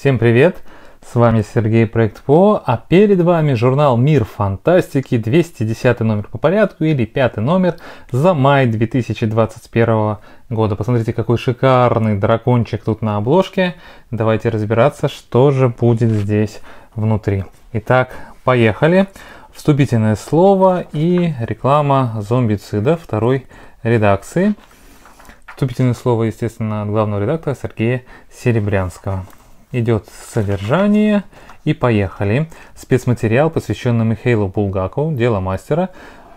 Всем привет! С вами Сергей Проект ПО, а перед вами журнал «Мир фантастики», 210 номер по порядку или 5 номер за май 2021 года. Посмотрите, какой шикарный дракончик тут на обложке. Давайте разбираться, что же будет здесь внутри. Итак, поехали. Вступительное слово и реклама зомбицида второй редакции. Вступительное слово, естественно, от главного редактора Сергея Серебрянского идет содержание и поехали. Спецматериал, посвященный Михаилу Булгакову, дело мастера.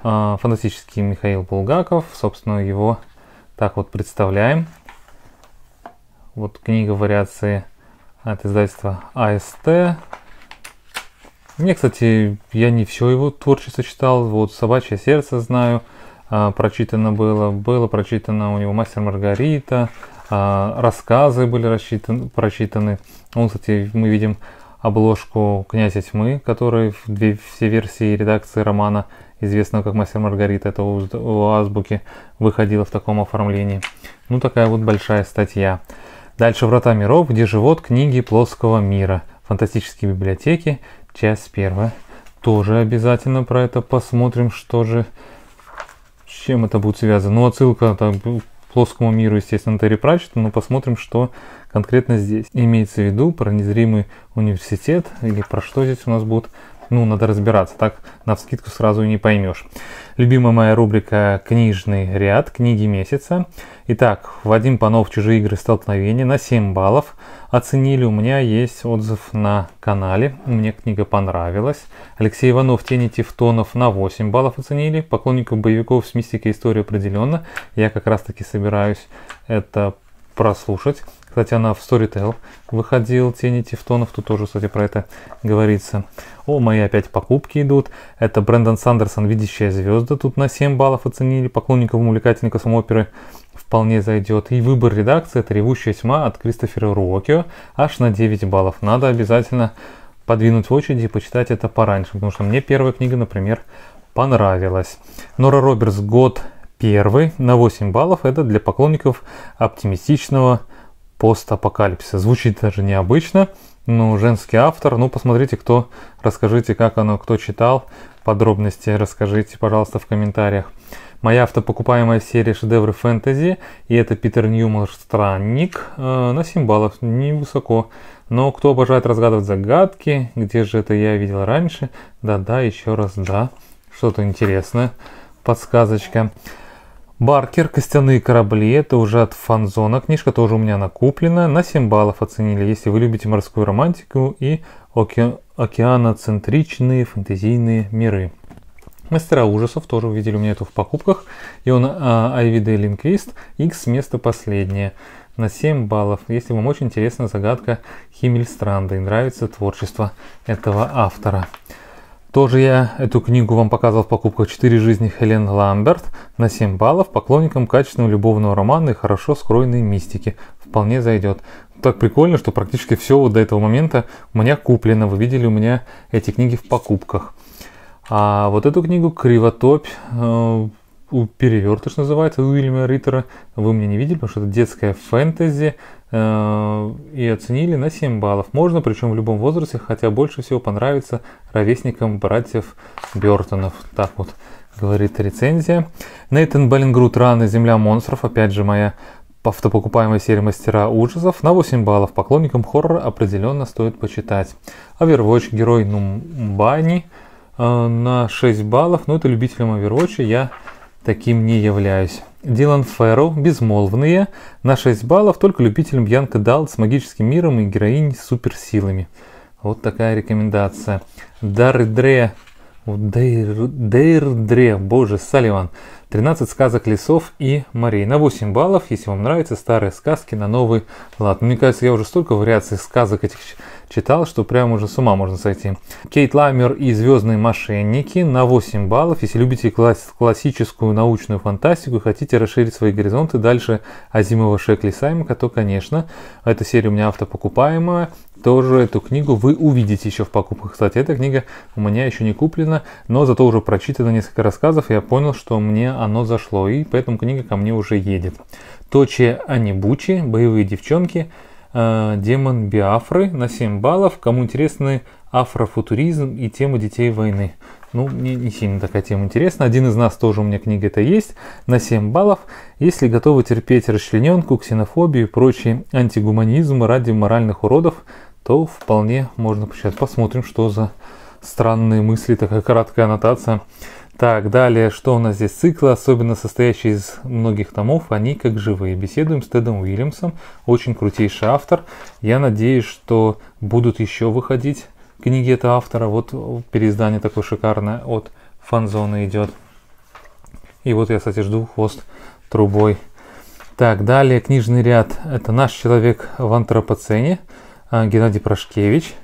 А, фантастический Михаил Булгаков, собственно, его так вот представляем. Вот книга вариации от издательства АСТ. Мне, кстати, я не все его творчество читал. Вот «Собачье сердце» знаю, а, прочитано было. Было прочитано у него «Мастер Маргарита», а, рассказы были рассчитаны, прочитаны. Он, кстати, мы видим обложку «Князя тьмы», который в две, все версии редакции романа, известного как «Мастер Маргарита», это у, у Азбуки, выходило в таком оформлении. Ну, такая вот большая статья. Дальше «Врата миров», где живут книги плоского мира, фантастические библиотеки, часть первая. Тоже обязательно про это посмотрим, что же, с чем это будет связано. Ну, отсылка а там, плоскому миру, естественно, Терри Пратчета, но посмотрим, что конкретно здесь. Имеется в виду про незримый университет или про что здесь у нас будет? ну, надо разбираться, так на вскидку сразу и не поймешь. Любимая моя рубрика «Книжный ряд», «Книги месяца». Итак, Вадим Панов «Чужие игры столкновения» на 7 баллов оценили. У меня есть отзыв на канале, мне книга понравилась. Алексей Иванов «Тени Тевтонов» на 8 баллов оценили. Поклонников боевиков с мистикой истории определенно. Я как раз таки собираюсь это прослушать. Кстати, она в Storytel выходил, «Тени тефтонов», тут тоже, кстати, про это говорится. О, мои опять покупки идут. Это Брэндон Сандерсон «Видящая звезда», тут на 7 баллов оценили, поклонников самой оперы вполне зайдет. И выбор редакции – это «Ревущая тьма» от Кристофера Руокио, аж на 9 баллов. Надо обязательно подвинуть в очереди и почитать это пораньше, потому что мне первая книга, например, понравилась. Нора Робертс «Год первый» на 8 баллов – это для поклонников оптимистичного постапокалипсиса. Звучит даже необычно, но женский автор. Ну, посмотрите, кто, расскажите, как оно, кто читал. Подробности расскажите, пожалуйста, в комментариях. Моя автопокупаемая серия шедевры фэнтези, и это Питер Ньюмор Странник. Э, на 7 баллов, невысоко. Но кто обожает разгадывать загадки, где же это я видел раньше? Да-да, еще раз да, что-то интересное, подсказочка. Баркер, костяные корабли, это уже от фанзона, книжка тоже у меня накуплена, на 7 баллов оценили, если вы любите морскую романтику и оке... океаноцентричные фэнтезийные миры. Мастера ужасов тоже увидели у меня эту в покупках, и он а, Айвиде Линквист, X место последнее на 7 баллов, если вам очень интересна загадка Химмельстранда и нравится творчество этого автора. Тоже я эту книгу вам показывал в покупках «Четыре жизни Хелен Ламберт» на 7 баллов, поклонникам качественного любовного романа и хорошо скроенной мистики. Вполне зайдет. Так прикольно, что практически все вот до этого момента у меня куплено. Вы видели у меня эти книги в покупках. А вот эту книгу «Кривотопь» э, у перевертыш называется, Уильяма Риттера. Вы меня не видели, потому что это детская фэнтези. Э, и оценили на 7 баллов. Можно, причем в любом возрасте, хотя больше всего понравится ровесникам братьев Бертонов. Так вот говорит рецензия. Нейтан Беллингрут «Раны. Земля монстров». Опять же, моя автопокупаемая серия «Мастера ужасов». На 8 баллов поклонникам хоррора определенно стоит почитать. Авервоч «Герой Нумбани» э, на 6 баллов. Но ну, это любителям Авервоча я таким не являюсь. Дилан Фэрроу, «Безмолвные», на 6 баллов только любителям Янка дал с магическим миром и героинь с суперсилами. Вот такая рекомендация. Дардре, Дейрдре, боже, Салливан, 13 сказок лесов и морей. На 8 баллов, если вам нравятся старые сказки на новый лад. Ну, мне кажется, я уже столько вариаций сказок этих читал, что прям уже с ума можно сойти. Кейт Ламер и «Звездные мошенники» на 8 баллов. Если любите класс- классическую научную фантастику и хотите расширить свои горизонты дальше Азимова Шекли Саймака, то, конечно, эта серия у меня автопокупаемая тоже эту книгу вы увидите еще в покупках. Кстати, эта книга у меня еще не куплена, но зато уже прочитано несколько рассказов, и я понял, что мне оно зашло, и поэтому книга ко мне уже едет. Точи Анибучи, боевые девчонки, э, демон Биафры на 7 баллов. Кому интересны афрофутуризм и тема детей войны. Ну, мне не сильно такая тема интересна. Один из нас тоже у меня книга это есть, на 7 баллов. Если готовы терпеть расчлененку, ксенофобию и прочий антигуманизм ради моральных уродов, то вполне можно почитать. Посмотрим, что за странные мысли, такая краткая аннотация так, далее, что у нас здесь? Циклы, особенно состоящие из многих томов, они как живые. Беседуем с Тедом Уильямсом, очень крутейший автор. Я надеюсь, что будут еще выходить книги этого автора. Вот переиздание такое шикарное от фанзоны идет. И вот я, кстати, жду хвост трубой. Так, далее книжный ряд. Это «Наш человек в антропоцене» Геннадий Прошкевич.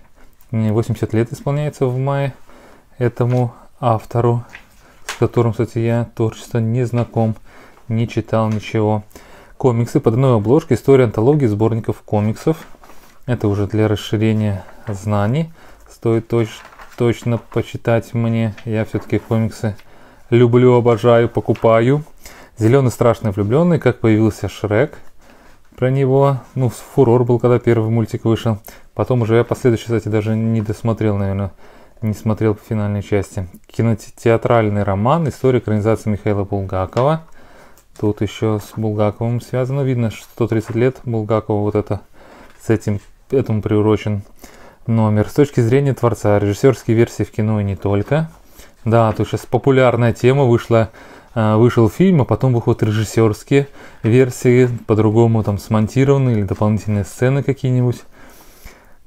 80 лет исполняется в мае этому автору которым, кстати, я творчество не знаком, не читал ничего. Комиксы под одной обложкой, история антологии сборников комиксов. Это уже для расширения знаний. Стоит точ точно почитать мне. Я все-таки комиксы люблю, обожаю, покупаю. Зеленый страшный влюбленный, как появился Шрек. Про него, ну, фурор был, когда первый мультик вышел. Потом уже я последующий, кстати, даже не досмотрел, наверное, не смотрел по финальной части. Кинотеатральный роман, история экранизации Михаила Булгакова. Тут еще с Булгаковым связано. Видно, что 130 лет Булгакова вот это с этим этому приурочен номер. С точки зрения творца, режиссерские версии в кино и не только. Да, то сейчас популярная тема вышла, э, вышел фильм, а потом выходят режиссерские версии, по-другому там смонтированы или дополнительные сцены какие-нибудь.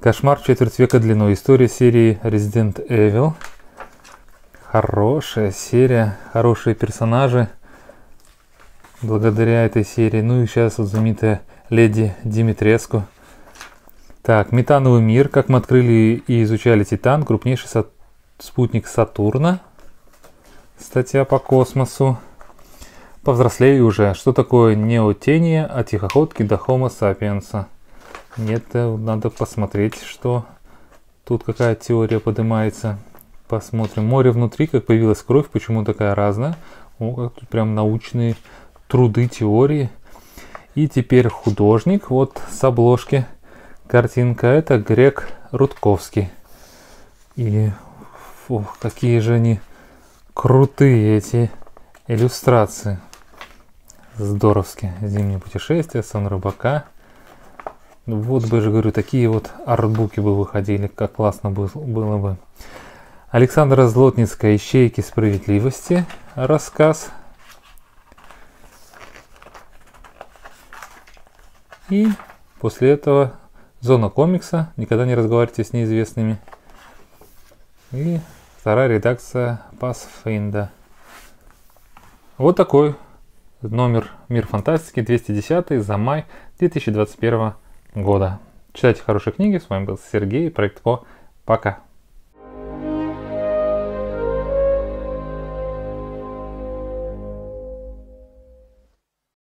Кошмар четверть века длиной. История серии Resident Evil. Хорошая серия, хорошие персонажи. Благодаря этой серии. Ну и сейчас вот знаменитая Леди Димитреску. Так, метановый мир. Как мы открыли и изучали Титан, крупнейший сат... спутник Сатурна. Статья по космосу. Повзрослее уже. Что такое неотение от тихоходки до Homo sapiens? Нет, э, надо посмотреть, что тут какая теория поднимается. Посмотрим. Море внутри, как появилась кровь, почему такая разная. О, как тут прям научные труды, теории. И теперь художник, вот с обложки картинка, это Грек Рудковский. И фу, какие же они крутые эти иллюстрации. Здоровски. "Зимние путешествия сон рыбака. Ну вот бы же, говорю, такие вот артбуки бы выходили, как классно было бы. Александра Злотницкая «Ищейки справедливости» рассказ. И после этого «Зона комикса», никогда не разговаривайте с неизвестными. И вторая редакция Пасфейнда. Вот такой номер «Мир фантастики» 210 за май 2021 года. Читайте хорошие книги. С вами был Сергей, проект по. Пока.